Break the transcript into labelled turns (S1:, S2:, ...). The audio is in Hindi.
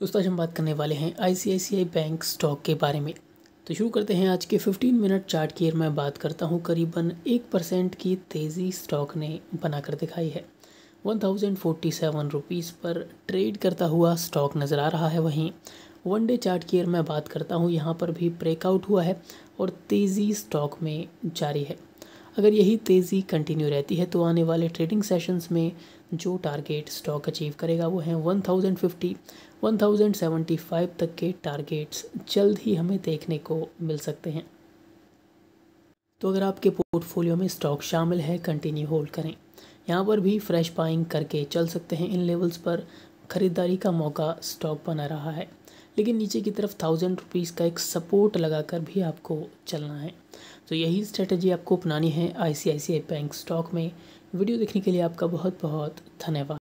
S1: दोस्तों आज हम बात करने वाले हैं आईसीआईसीआई बैंक स्टॉक के बारे में तो शुरू करते हैं आज के 15 मिनट चार्ट की मैं बात करता हूं करीबन एक परसेंट की तेज़ी स्टॉक ने बनाकर दिखाई है one thousand forty seven rupees पर ट्रेड करता हुआ स्टॉक नज़र आ रहा है वहीं वन डे चार्ट की मैं बात करता हूँ यहाँ पर भी ब्रेकआउट हुआ है और तेज़ी स्टॉक में जारी है अगर यही तेज़ी कंटिन्यू रहती है तो आने वाले ट्रेडिंग सेशंस में जो टारगेट स्टॉक अचीव करेगा वो है 1050, 1075 तक के टारगेट्स जल्द ही हमें देखने को मिल सकते हैं तो अगर आपके पोर्टफोलियो में स्टॉक शामिल है कंटिन्यू होल्ड करें यहाँ पर भी फ्रेश बाइंग करके चल सकते हैं इन लेवल्स पर ख़रीदारी का मौका स्टॉक बना रहा है लेकिन नीचे की तरफ थाउजेंड रुपीज़ का एक सपोर्ट लगाकर भी आपको चलना है तो यही स्ट्रेटजी आपको अपनानी है आई बैंक स्टॉक में वीडियो देखने के लिए आपका बहुत बहुत धन्यवाद